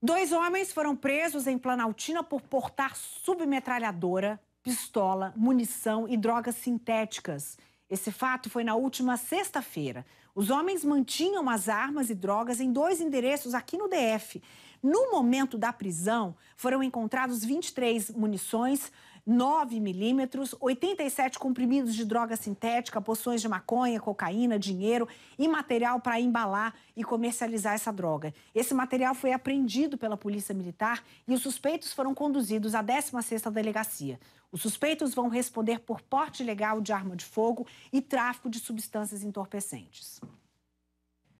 Dois homens foram presos em Planaltina por portar submetralhadora, pistola, munição e drogas sintéticas. Esse fato foi na última sexta-feira. Os homens mantinham as armas e drogas em dois endereços aqui no DF. No momento da prisão, foram encontrados 23 munições, 9 milímetros, 87 comprimidos de droga sintética, poções de maconha, cocaína, dinheiro e material para embalar e comercializar essa droga. Esse material foi apreendido pela Polícia Militar e os suspeitos foram conduzidos à 16ª Delegacia. Os suspeitos vão responder por porte ilegal de arma de fogo e tráfico de substâncias entorpecentes.